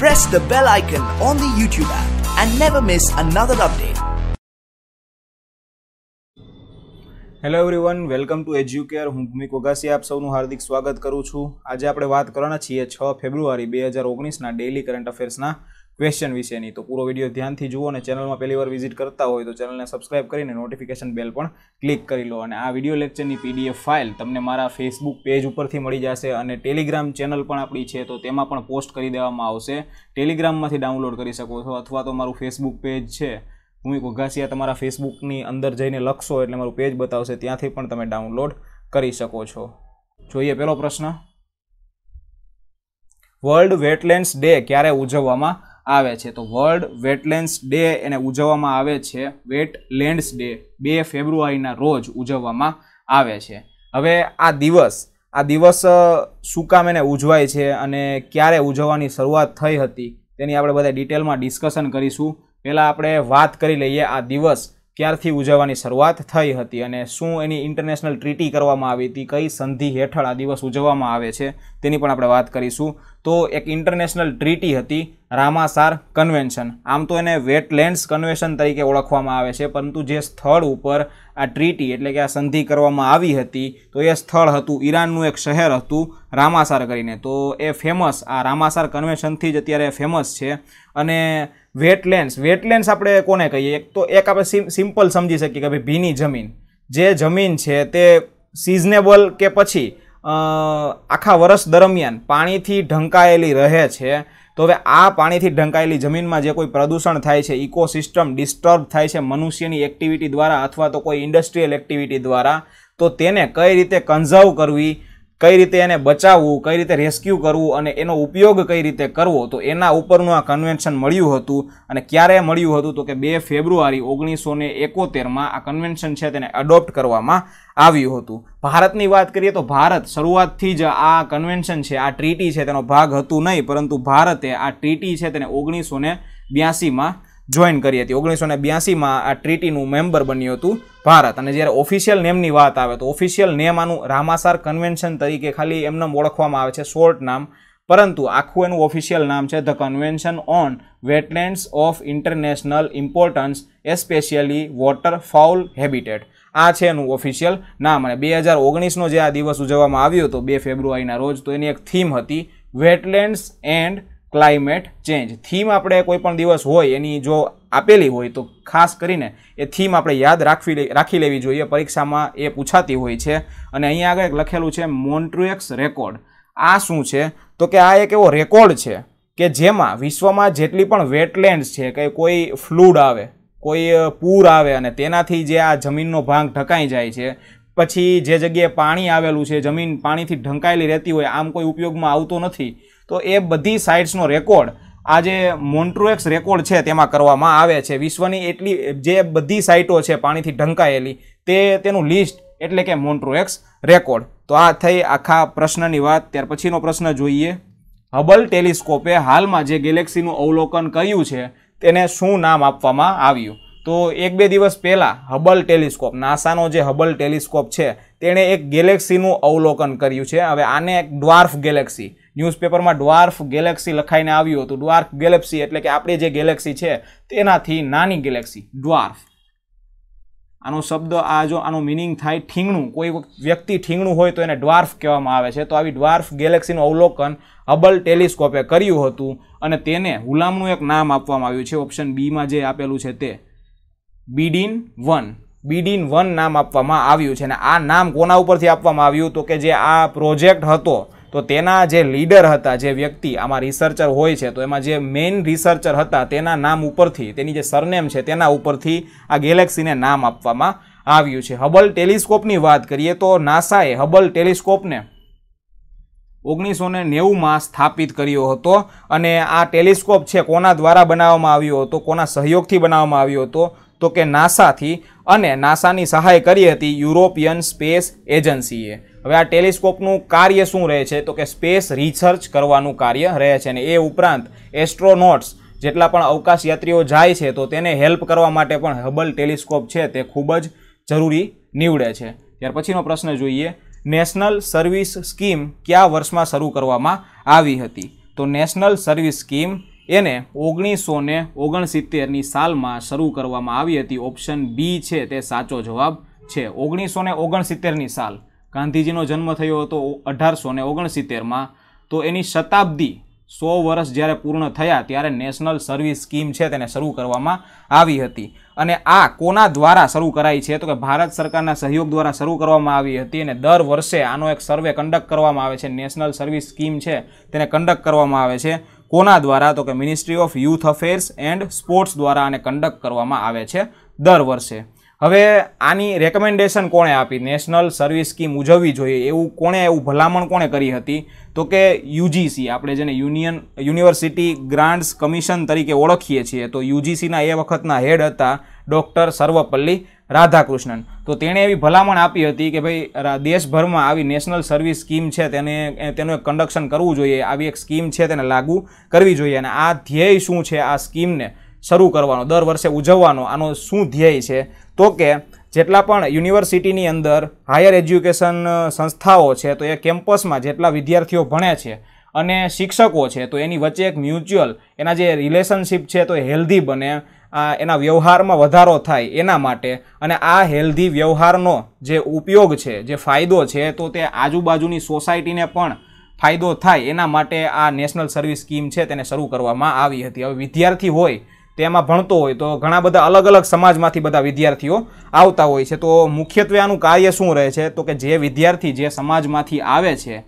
press the bell icon on the YouTube app and never miss another update. Hello everyone welcome to Educare હું ભૂમિક ઓગાસી આપ સૌનું હાર્દિક સ્વાગત કરું છું આજે આપણે વાત કરવાના છીએ છ ફેબ્રુઆરી બે હજાર ઓગણીસના ડેઇલી કરંટ અફેર્સના ક્વેશ્ચન વિશેની તો પૂરો વિડીયો ધ્યાનથી જુઓ અને ચેનલમાં વાર વિઝિટ કરતા હોય તો ચેનલને સબસ્ક્રાઇબ કરીને નોટિફિકેશન બેલ પણ ક્લિક કરી લો અને આ વિડીયો લેક્ચરની પીડીએફ ફાઇલ તમને મારા ફેસબુક પેજ ઉપરથી મળી જશે અને ટેલિગ્રામ ચેનલ પણ આપણી છે તો તેમાં પણ પોસ્ટ કરી દેવામાં આવશે ટેલિગ્રામમાંથી ડાઉનલોડ કરી શકો છો અથવા તો મારું ફેસબુક પેજ છે હું ઘોઘાસિયા તમારા ફેસબુકની અંદર જઈને લખશો એટલે મારું પેજ બતાવશે ત્યાંથી પણ તમે ડાઉનલોડ કરી શકો છો જોઈએ પહેલો પ્રશ્ન વર્લ્ડ વેટલેન્ડ્સ ડે ક્યારે ઉજવવામાં આવે છે તો વર્લ્ડ વેટલેન્ડ્સ ડે એને ઉજવવામાં આવે છે વેટલેન્ડ્સ ડે બે ફેબ્રુઆરીના રોજ ઉજવવામાં આવે છે હવે આ દિવસ આ દિવસ શું કામ એને ઉજવાય છે અને ક્યારે ઉજવવાની શરૂઆત થઈ હતી તેની આપણે બધા ડિટેલમાં ડિસ્કશન કરીશું પહેલાં આપણે વાત કરી લઈએ આ દિવસ ક્યારથી ઉજવવાની શરૂઆત થઈ હતી અને શું એની ઇન્ટરનેશનલ ટ્રીટી કરવામાં આવી હતી કઈ સંધિ હેઠળ આ દિવસ ઉજવવામાં આવે છે તેની પણ આપણે વાત કરીશું તો એક ઇન્ટરનેશનલ ટ્રીટી હતી રામાસાર કન્વેન્શન આમ તો એને વેટલેન્ડ્સ કન્વેન્શન તરીકે ઓળખવામાં આવે છે પરંતુ જે સ્થળ ઉપર આ ટ્રીટી એટલે કે આ સંધિ કરવામાં આવી હતી તો એ સ્થળ હતું ઈરાનનું એક શહેર હતું રામાસાર કરીને તો એ ફેમસ આ રામાસાર કન્વેન્શનથી જ અત્યારે ફેમસ છે અને વેટલેન્ડ્સ વેટલેન્ડ્સ આપણે કોને કહીએ એક તો એક આપણે સિમ્પલ સમજી શકીએ કે ભાઈ ભીની જમીન જે જમીન છે તે સિઝનેબલ કે પછી આખા વર્ષ દરમિયાન પાણીથી ઢંકાયેલી રહે છે તો હવે આ પાણીથી ઢંકાયેલી જમીનમાં જે કોઈ પ્રદૂષણ થાય છે ઇકોસિસ્ટમ ડિસ્ટર્બ થાય છે મનુષ્યની એક્ટિવિટી દ્વારા અથવા તો કોઈ ઇન્ડસ્ટ્રીયલ એક્ટિવિટી દ્વારા તો તેને કઈ રીતે કન્ઝર્વ કરવી કઈ રીતે એને બચાવવું કઈ રીતે રેસ્ક્યુ કરવું અને એનો ઉપયોગ કઈ રીતે કરવો તો એના ઉપરનું આ કન્વેન્શન મળ્યું હતું અને ક્યારે મળ્યું હતું તો કે બે ફેબ્રુઆરી ઓગણીસો ને એકોતેરમાં આ કન્વેન્શન છે તેને અડોપ્ટ કરવામાં આવ્યું હતું ભારતની વાત કરીએ તો ભારત શરૂઆતથી જ આ કન્વેન્શન છે આ ટ્રીટી છે તેનો ભાગ હતું નહીં પરંતુ ભારતે આ ટ્રીટી છે તેને ઓગણીસો ને બ્યાસીમાં જોઈન કરી હતી ઓગણીસો ને બ્યાસીમાં આ ટ્રીટીનું મેમ્બર બન્યું હતું ભારત અને જ્યારે ઓફિશિયલ નેમની વાત આવે તો ઓફિશિયલ નેમ આનું રામાસાર કન્વેન્શન તરીકે ખાલી એમને ઓળખવામાં આવે છે શોર્ટ નામ પરંતુ આખું એનું ઓફિશિયલ નામ છે the convention on wetlands of international importance especially waterfowl habitat આ છે એનું ઓફિશિયલ નામ અને બે હજાર ઓગણીસનો જે આ દિવસ ઉજવવામાં આવ્યો હતો બે ફેબ્રુઆરીના રોજ તો એની એક થીમ હતી wetlands and climate change theme આપણે કોઈપણ દિવસ હોય એની જો આપેલી હોય તો ખાસ કરીને એ થીમ આપણે યાદ રાખવી રાખી લેવી જોઈએ પરીક્ષામાં એ પૂછાતી હોય છે અને અહીંયા આગળ લખેલું છે મોન્ટ્રુએક્સ રેકોર્ડ આ શું છે તો કે આ એક એવો રેકોર્ડ છે કે જેમાં વિશ્વમાં જેટલી પણ વેટલેન્ડ્સ છે કે કોઈ ફ્લૂડ આવે કોઈ પૂર આવે અને તેનાથી જે આ જમીનનો ભાંગ ઢંકાઈ જાય છે પછી જે જગ્યાએ પાણી આવેલું છે જમીન પાણીથી ઢંકાયેલી રહેતી હોય આમ કોઈ ઉપયોગમાં આવતો નથી તો એ બધી સાઇટ્સનો રેકોર્ડ આ જે મોન્ટ્રોએક્સ રેકોર્ડ છે તેમાં કરવામાં આવે છે વિશ્વની એટલી જે બધી સાઇટો છે પાણીથી ઢંકાયેલી તે તેનું લિસ્ટ એટલે કે મોન્ટ્રોએક્સ રેકોર્ડ તો આ થઈ આખા પ્રશ્નની વાત ત્યાર પછીનો પ્રશ્ન જોઈએ હબલ ટેલિસ્કોપે હાલમાં જે ગેલેક્સીનું અવલોકન કર્યું છે તેને શું નામ આપવામાં આવ્યું તો એક બે દિવસ પહેલાં હબલ ટેલિસ્કોપ નાસાનો જે હબલ ટેલિસ્કોપ છે તેણે એક ગેલેક્સીનું અવલોકન કર્યું છે હવે આને એક ડ્વાર્ફ ગેલેક્સી ન્યૂઝપેપરમાં ડ્વાર્ફ ગેલેક્સી લખાઈને આવ્યું હતું ડ્વાર્ફ ગેલેક્સી એટલે કે આપણી જે ગેલેક્સી છે તેનાથી નાની ગેલેક્સી ડ્વાર્ફ આનો શબ્દ આ જો આનો મિનિંગ થાય ઠીંગણું કોઈ વ્યક્તિ ઠીંગણું હોય તો એને ડ્વાર્ફ કહેવામાં આવે છે તો આવી ડ્વાર્ફ ગેલેક્સીનું અવલોકન હબલ ટેલિસ્કોપે કર્યું હતું અને તેને હુલામનું એક નામ આપવામાં આવ્યું છે ઓપ્શન બીમાં જે આપેલું છે તે બીડીન વન બીડીન વન નામ આપવામાં આવ્યું છે અને આ નામ કોના ઉપરથી આપવામાં આવ્યું તો કે જે આ પ્રોજેક્ટ હતો તો તેના જે લીડર હતા જે વ્યક્તિ આમાં રિસર્ચર હોય છે તો એમાં જે મેઇન રિસર્ચર હતા તેના નામ ઉપરથી તેની જે સરનેમ છે તેના ઉપરથી આ ગેલેક્સીને નામ આપવામાં આવ્યું છે હબલ ટેલિસ્કોપની વાત કરીએ તો નાસાએ હબલ ટેલિસ્કોપને ઓગણીસો ને નેવુંમાં સ્થાપિત કર્યો હતો અને આ ટેલિસ્કોપ છે કોના દ્વારા બનાવવામાં આવ્યો હતો કોના સહયોગથી બનાવવામાં આવ્યો હતો તો કે નાસાથી અને નાસાની સહાય કરી હતી યુરોપિયન સ્પેસ એજન્સીએ હવે આ ટેલિસ્કોપનું કાર્ય શું રહે છે તો કે સ્પેસ રિસર્ચ કરવાનું કાર્ય રહે છે અને એ ઉપરાંત એસ્ટ્રોનોટ્સ જેટલા પણ અવકાશયાત્રીઓ જાય છે તો તેને હેલ્પ કરવા માટે પણ હબલ ટેલિસ્કોપ છે તે ખૂબ જ જરૂરી નીવડે છે ત્યાર પછીનો પ્રશ્ન જોઈએ નેશનલ સર્વિસ સ્કીમ કયા વર્ષમાં શરૂ કરવામાં આવી હતી તો નેશનલ સર્વિસ સ્કીમ એને ઓગણીસો ને ઓગણસિત્તેરની સાલમાં શરૂ કરવામાં આવી હતી ઓપ્શન બી છે તે સાચો જવાબ છે ઓગણીસો ને ઓગણસિત્તેરની સાલ ગાંધીજીનો જન્મ થયો હતો અઢારસો ને ઓગણસિત્તેરમાં તો એની શતાબ્દી સો વર્ષ જ્યારે પૂર્ણ થયા ત્યારે નેશનલ સર્વિસ સ્કીમ છે તેને શરૂ કરવામાં આવી હતી અને આ કોના દ્વારા શરૂ કરાઈ છે તો કે ભારત સરકારના સહયોગ દ્વારા શરૂ કરવામાં આવી હતી અને દર વર્ષે આનો એક સર્વે કંડક્ટ કરવામાં આવે છે નેશનલ સર્વિસ સ્કીમ છે તેને કંડક્ટ કરવામાં આવે છે કોના દ્વારા તો કે ministry of youth affairs and sports દ્વારા આને કન્ડક્ટ કરવામાં આવે છે દર વર્ષે હવે આની રેકમેન્ડેશન કોણે આપી નેશનલ સર્વિસ સ્કીમ ઉજવવી જોઈએ એવું કોણે એવું ભલામણ કોણે કરી હતી તો કે યુજીસી આપણે જેને યુનિયન યુનિવર્સિટી ગ્રાન્ટ્સ કમિશન તરીકે ઓળખીએ છીએ તો યુજીસીના એ વખતના હેડ હતા ડૉક્ટર સર્વપલ્લી રાધાકૃષ્ણન તો તેણે એવી ભલામણ આપી હતી કે ભાઈ દેશભરમાં આવી નેશનલ સર્વિસ સ્કીમ છે તેને તેનું એક કંડક્શન કરવું જોઈએ આવી એક સ્કીમ છે તેને લાગુ કરવી જોઈએ અને આ ધ્યેય શું છે આ સ્કીમને શરૂ કરવાનો દર વર્ષે ઉજવવાનો આનો શું ધ્યેય છે તો કે જેટલા પણ યુનિવર્સિટીની અંદર હાયર એજ્યુકેશન સંસ્થાઓ છે તો એ કેમ્પસમાં જેટલા વિદ્યાર્થીઓ ભણે છે અને શિક્ષકો છે તો એની વચ્ચે એક મ્યુચ્યુઅલ એના જે રિલેશનશિપ છે તો હેલ્ધી બને એના વ્યવહારમાં વધારો થાય એના માટે અને આ હેલ્ધી વ્યવહારનો જે ઉપયોગ છે જે ફાયદો છે તો તે આજુબાજુની સોસાયટીને પણ ફાયદો થાય એના માટે આ નેશનલ સર્વિસ સ્કીમ છે તેને શરૂ કરવામાં આવી હતી હવે વિદ્યાર્થી હોય તેમાં ભણતો હોય તો ઘણા બધા અલગ અલગ સમાજમાંથી બધા વિદ્યાર્થીઓ આવતા હોય છે તો મુખ્યત્વે આનું કાર્ય શું રહે છે તો કે જે વિદ્યાર્થી જે સમાજમાંથી આવે છે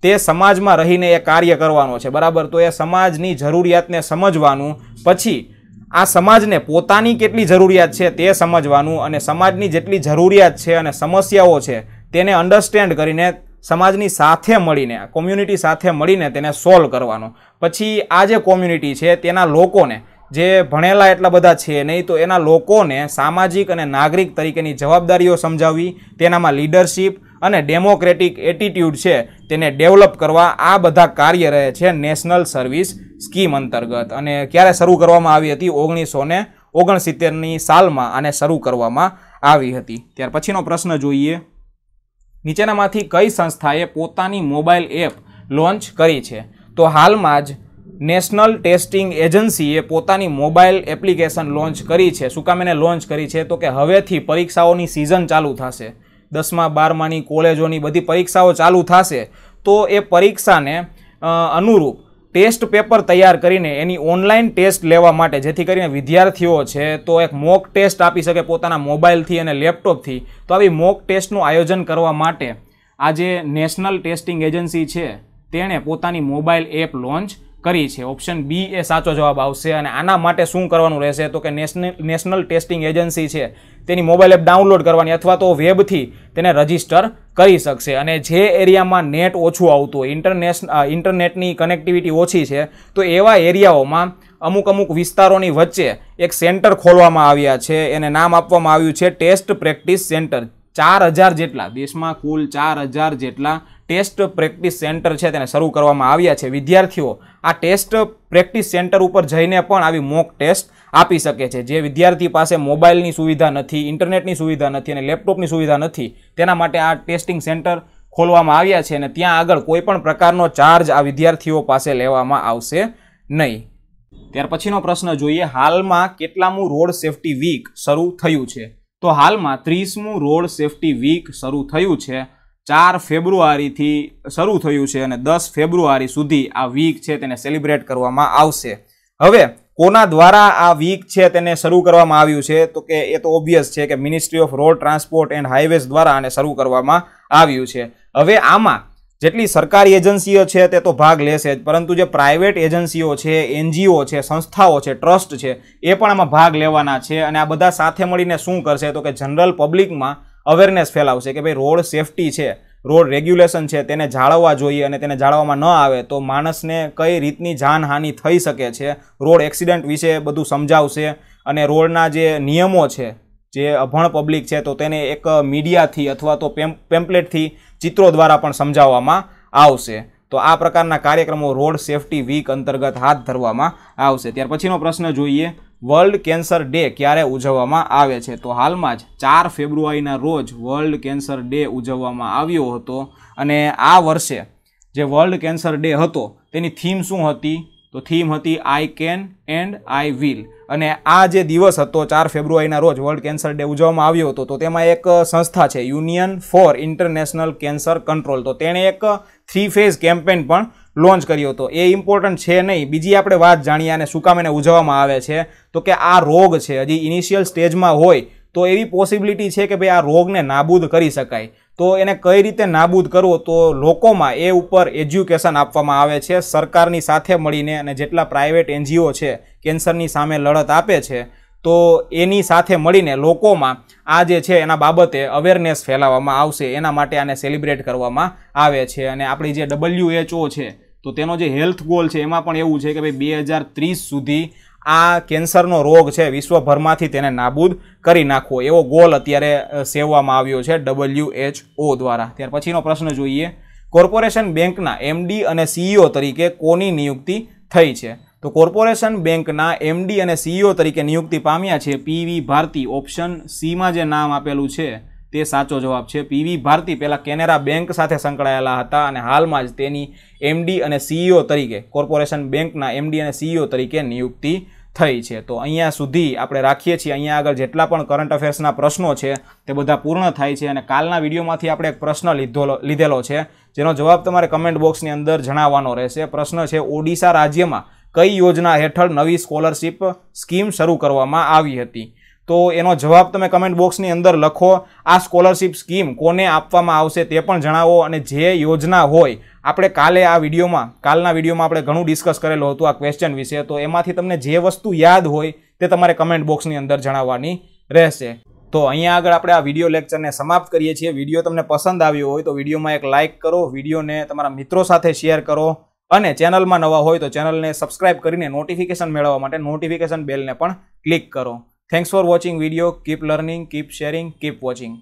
તે સમાજમાં રહીને એ કાર્ય કરવાનો છે બરાબર તો એ સમાજની જરૂરિયાતને સમજવાનું પછી આ સમાજને પોતાની કેટલી જરૂરિયાત છે તે સમજવાનું અને સમાજની જેટલી જરૂરિયાત છે અને સમસ્યાઓ છે તેને અન્ડરસ્ટેન્ડ કરીને સમાજની સાથે મળીને કોમ્યુનિટી સાથે મળીને તેને સોલ્વ કરવાનો પછી આ જે કોમ્યુનિટી છે તેના લોકોને જે ભણેલા એટલા બધા છે નહીં તો એના લોકોને સામાજિક અને નાગરિક તરીકેની જવાબદારીઓ સમજાવવી તેનામાં લીડરશીપ અને ડેમોક્રેટિક એટીટ્યૂડ છે તેને ડેવલપ કરવા આ બધા કાર્ય રહે છે નેશનલ સર્વિસ સ્કીમ અંતર્ગત અને ક્યારે શરૂ કરવામાં આવી હતી ઓગણીસો ને ઓગણસિત્તેરની સાલમાં આને શરૂ કરવામાં આવી હતી ત્યાર પછીનો પ્રશ્ન જોઈએ નીચેનામાંથી કઈ સંસ્થાએ પોતાની મોબાઈલ એપ લોન્ચ કરી છે તો હાલમાં જ નેશનલ ટેસ્ટિંગ એજન્સીએ પોતાની મોબાઈલ એપ્લિકેશન લોન્ચ કરી છે શું કામ એને લોન્ચ કરી છે તો કે હવેથી પરીક્ષાઓની સિઝન ચાલુ થશે દસમા બારમાની કોલેજોની બધી પરીક્ષાઓ ચાલુ થશે તો એ પરીક્ષાને અનુરૂપ ટેસ્ટ પેપર તૈયાર કરીને એની ઓનલાઈન ટેસ્ટ લેવા માટે જેથી કરીને વિદ્યાર્થીઓ છે તો એક મોક ટેસ્ટ આપી શકે પોતાના મોબાઈલથી અને લેપટોપથી તો આવી મોક ટેસ્ટનું આયોજન કરવા માટે આજે નેશનલ ટેસ્ટિંગ એજન્સી છે તેણે પોતાની મોબાઈલ એપ લોન્ચ કરી છે ઓપ્શન બી એ સાચો જવાબ આવશે અને આના માટે શું કરવાનું રહેશે તો કે નેશનલ નેશનલ ટેસ્ટિંગ એજન્સી છે તેની મોબાઈલ એપ ડાઉનલોડ કરવાની અથવા તો વેબથી તેને રજીસ્ટર કરી શકશે અને જે એરિયામાં નેટ ઓછું આવતું હોય ઇન્ટરનેશનલ ઇન્ટરનેટની કનેક્ટિવિટી ઓછી છે તો એવા એરિયાઓમાં અમુક અમુક વિસ્તારોની વચ્ચે એક સેન્ટર ખોલવામાં આવ્યા છે એને નામ આપવામાં આવ્યું છે ટેસ્ટ પ્રેક્ટિસ સેન્ટર ચાર હજાર જેટલા દેશમાં કુલ ચાર હજાર જેટલા ટેસ્ટ પ્રેક્ટિસ સેન્ટર છે તેને શરૂ કરવામાં આવ્યા છે વિદ્યાર્થીઓ આ ટેસ્ટ પ્રેક્ટિસ સેન્ટર ઉપર જઈને પણ આવી મોક ટેસ્ટ આપી શકે છે જે વિદ્યાર્થી પાસે મોબાઈલની સુવિધા નથી ઇન્ટરનેટની સુવિધા નથી અને લેપટોપની સુવિધા નથી તેના માટે આ ટેસ્ટિંગ સેન્ટર ખોલવામાં આવ્યા છે અને ત્યાં આગળ કોઈ પણ પ્રકારનો ચાર્જ આ વિદ્યાર્થીઓ પાસે લેવામાં આવશે નહીં ત્યાર પછીનો પ્રશ્ન જોઈએ હાલમાં કેટલામું રોડ સેફ્ટી વીક શરૂ થયું છે તો હાલમાં ત્રીસમું રોડ સેફ્ટી વીક શરૂ થયું છે ચાર ફેબ્રુઆરીથી શરૂ થયું છે અને દસ ફેબ્રુઆરી સુધી આ વીક છે તેને સેલિબ્રેટ કરવામાં આવશે હવે કોના દ્વારા આ વીક છે તેને શરૂ કરવામાં આવ્યું છે તો કે એ તો ઓબ્વિયસ છે કે ministry of road transport and highways દ્વારા આને શરૂ કરવામાં આવ્યું છે હવે આમાં જેટલી સરકારી એજન્સીઓ છે તે તો ભાગ લેશે જ પરંતુ જે પ્રાઇવેટ એજન્સીઓ છે એનજીઓ છે સંસ્થાઓ છે ટ્રસ્ટ છે એ પણ આમાં ભાગ લેવાના છે અને આ બધા સાથે મળીને શું કરશે તો કે જનરલ પબ્લિકમાં અવેરનેસ ફેલાવશે કે ભાઈ રોડ સેફટી છે રોડ રેગ્યુલેશન છે તેને જાળવવા જોઈએ અને તેને જાળવવામાં ન આવે તો માણસને કઈ રીતની જાનહાનિ થઈ શકે છે રોડ એક્સિડન્ટ વિશે બધું સમજાવશે અને રોડના જે નિયમો છે જે અભણ પબ્લિક છે તો તેને એક મીડિયાથી અથવા તો પેમ્પલેટથી ચિત્રો દ્વારા પણ સમજાવવામાં આવશે તો આ પ્રકારના કાર્યક્રમો રોડ સેફટી વીક અંતર્ગત હાથ ધરવામાં આવશે ત્યાર પછીનો પ્રશ્ન જોઈએ વર્લ્ડ કેન્સર ડે ક્યારે ઉજવવામાં આવે છે તો હાલમાં જ ચાર ફેબ્રુઆરીના રોજ વર્લ્ડ કેન્સર ડે ઉજવવામાં આવ્યો હતો અને આ વર્ષે જે વર્લ્ડ કેન્સર ડે હતો તેની થીમ શું હતી તો થીમ હતી I can and I will અને આ જે દિવસ હતો ચાર ફેબ્રુઆરીના રોજ વર્લ્ડ કેન્સર ડે ઉજવવામાં આવ્યો હતો તો તેમાં એક સંસ્થા છે union for international cancer control તો તેણે એક થ્રી ફેઝ કેમ્પેન પણ લોન્ચ કર્યો હતો એ ઇમ્પોર્ટન્ટ છે નહીં બીજી આપણે વાત જાણીએ અને શું કામ એને ઉજવવામાં આવે છે તો કે આ રોગ છે હજી ઇનિશિયલ સ્ટેજમાં હોય તો એવી પોસિબિલિટી છે કે ભાઈ આ રોગને નાબૂદ કરી શકાય તો એને કઈ રીતે નાબૂદ કરવો તો લોકોમાં એ ઉપર એજ્યુકેશન આપવામાં આવે છે સરકારની સાથે મળીને અને જેટલા પ્રાઇવેટ એનજીઓ છે કેન્સરની સામે લડત આપે છે તો એની સાથે મળીને લોકોમાં આ જે છે એના બાબતે અવેરનેસ ફેલાવવામાં આવશે એના માટે આને સેલિબ્રેટ કરવામાં આવે છે અને આપણી જે ડબલ્યુએચઓ છે તો તેનો જે હેલ્થ ગોલ છે એમાં પણ એવું છે કે ભાઈ બે હજાર ત્રીસ સુધી આ કેન્સરનો રોગ છે વિશ્વભરમાંથી તેને નાબૂદ કરી નાખવો એવો ગોલ અત્યારે સેવવામાં આવ્યો છે ડબલ્યુએચઓ દ્વારા ત્યાર પછીનો પ્રશ્ન જોઈએ કોર્પોરેશન બેંકના એમડી અને સીઈઓ e તરીકે કોની નિયુક્તિ થઈ છે તો કોર્પોરેશન બેંકના એમડી અને સીઈઓ તરીકે નિયુક્તિ પામ્યા છે પીવી ભારતી ઓપ્શન સીમાં જે નામ આપેલું છે તે સાચો જવાબ છે પીવી ભારતી પહેલાં કેનેરા બેંક સાથે સંકળાયેલા હતા અને હાલમાં જ તેની એમડી અને સીઈઓ તરીકે કોર્પોરેશન બેંકના એમડી અને સીઈઓ તરીકે નિયુક્તિ થઈ છે તો અહીંયા સુધી આપણે રાખીએ છીએ અહીંયા આગળ જેટલા પણ કરંટ અફેર્સના પ્રશ્નો છે તે બધા પૂર્ણ થાય છે અને કાલના વિડીયોમાંથી આપણે એક પ્રશ્ન લીધો લીધેલો છે જેનો જવાબ તમારે કમેન્ટ બોક્સની અંદર જણાવવાનો રહેશે પ્રશ્ન છે ઓડિશા રાજ્યમાં કઈ યોજના હેઠળ નવી સ્કોલરશિપ સ્કીમ શરૂ કરવામાં આવી હતી તો એનો જવાબ તમે કમેન્ટ બોક્સની અંદર લખો આ સ્કોલરશીપ સ્કીમ કોને આપવામાં આવશે તે પણ જણાવો અને જે યોજના હોય આપણે કાલે આ વિડીયોમાં કાલના વિડીયોમાં આપણે ઘણું ડિસ્કસ કરેલું હતું આ ક્વેશ્ચન વિશે તો એમાંથી તમને જે વસ્તુ યાદ હોય તે તમારે કમેન્ટ બોક્સની અંદર જણાવવાની રહેશે તો અહીંયા આગળ આપણે આ વિડીયો લેક્ચરને સમાપ્ત કરીએ છીએ વિડીયો તમને પસંદ આવ્યો હોય તો વિડીયોમાં એક લાઇક કરો વિડીયોને તમારા મિત્રો સાથે શેર કરો અને ચેનલમાં નવા હોય તો ચેનલને સબસ્ક્રાઇબ કરીને નોટિફિકેશન મેળવવા માટે નોટિફિકેશન બેલને પણ ક્લિક કરો thanks for watching video keep learning keep sharing keep watching